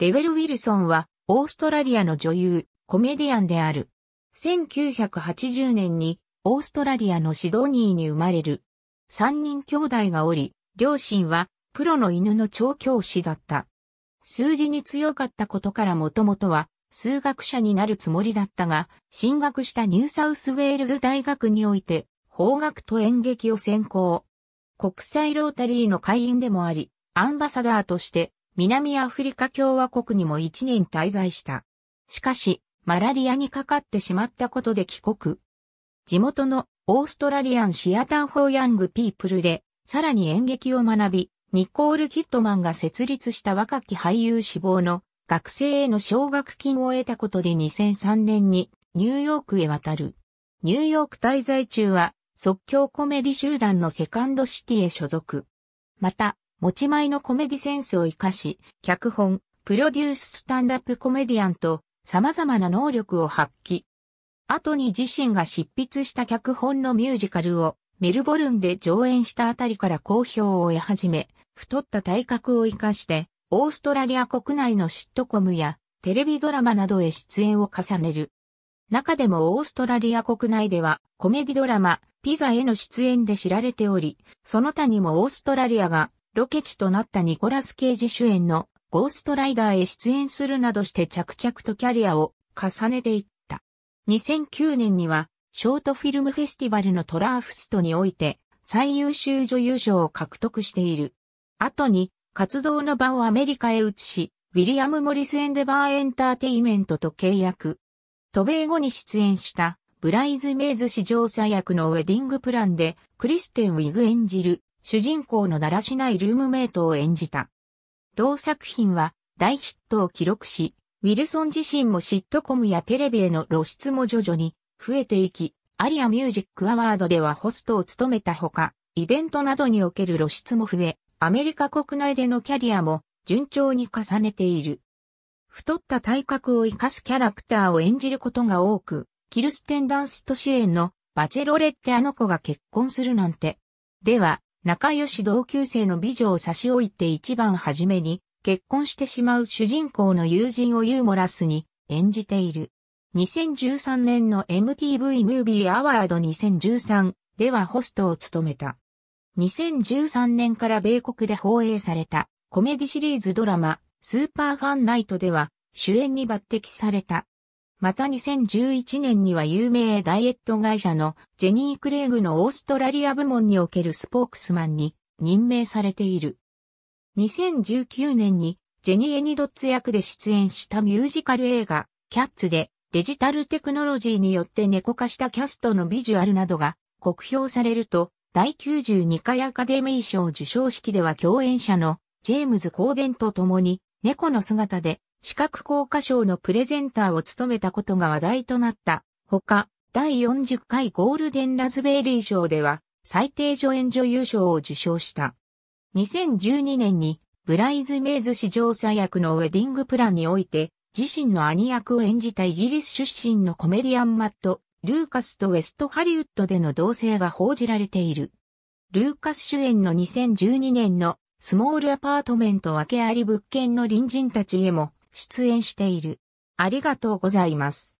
レベル・ウィルソンは、オーストラリアの女優、コメディアンである。1980年に、オーストラリアのシドニーに生まれる。三人兄弟がおり、両親は、プロの犬の調教師だった。数字に強かったことからもともとは、数学者になるつもりだったが、進学したニューサウスウェールズ大学において、法学と演劇を専攻。国際ロータリーの会員でもあり、アンバサダーとして南アフリカ共和国にも1年滞在した。しかし、マラリアにかかってしまったことで帰国。地元のオーストラリアンシアター・フォー・ヤング・ピープルで、さらに演劇を学び、ニコール・キットマンが設立した若き俳優志望の学生への奨学金を得たことで2003年にニューヨークへ渡る。ニューヨーク滞在中は即興コメディ集団のセカンドシティへ所属。また、持ち前のコメディセンスを活かし、脚本、プロデューススタンダップコメディアンと様々な能力を発揮。後に自身が執筆した脚本のミュージカルをメルボルンで上演したあたりから好評を得始め、太った体格を活かしてオーストラリア国内のシットコムやテレビドラマなどへ出演を重ねる。中でもオーストラリア国内ではコメディドラマ、ピザへの出演で知られており、その他にもオーストラリアがロケ地となったニコラス・ケイジ主演のゴーストライダーへ出演するなどして着々とキャリアを重ねていった。2009年にはショートフィルムフェスティバルのトラーフストにおいて最優秀女優賞を獲得している。後に活動の場をアメリカへ移し、ウィリアム・モリス・エンデバー・エンターテイメントと契約。渡米後に出演したブライズ・メイズ史上最悪のウェディングプランでクリステン・ウィグ演じる主人公のだらしないルームメイトを演じた。同作品は大ヒットを記録し、ウィルソン自身もシットコムやテレビへの露出も徐々に増えていき、アリアミュージックアワードではホストを務めたほか、イベントなどにおける露出も増え、アメリカ国内でのキャリアも順調に重ねている。太った体格を生かすキャラクターを演じることが多く、キルステンダンスト主演のバチェロレってあの子が結婚するなんて。では、仲良し同級生の美女を差し置いて一番初めに結婚してしまう主人公の友人をユーモラスに演じている。2013年の MTV ムービーアワード2013ではホストを務めた。2013年から米国で放映されたコメディシリーズドラマスーパーファンナイトでは主演に抜擢された。また2011年には有名ダイエット会社のジェニー・クレイグのオーストラリア部門におけるスポークスマンに任命されている。2019年にジェニー・エニドッツ役で出演したミュージカル映画キャッツでデジタルテクノロジーによって猫化したキャストのビジュアルなどが酷評されると第92回アカデミー賞受賞式では共演者のジェームズ・コーデンと共に猫の姿で視覚効果賞のプレゼンターを務めたことが話題となった。ほか、第40回ゴールデンラズベリー賞では、最低助演女優賞を受賞した。2012年に、ブライズメイズ史上最悪のウェディングプランにおいて、自身の兄役を演じたイギリス出身のコメディアンマット、ルーカスとウェストハリウッドでの同性が報じられている。ルーカス主演の2012年のスモールアパートメント分けあり物件の隣人たちへも出演している。ありがとうございます。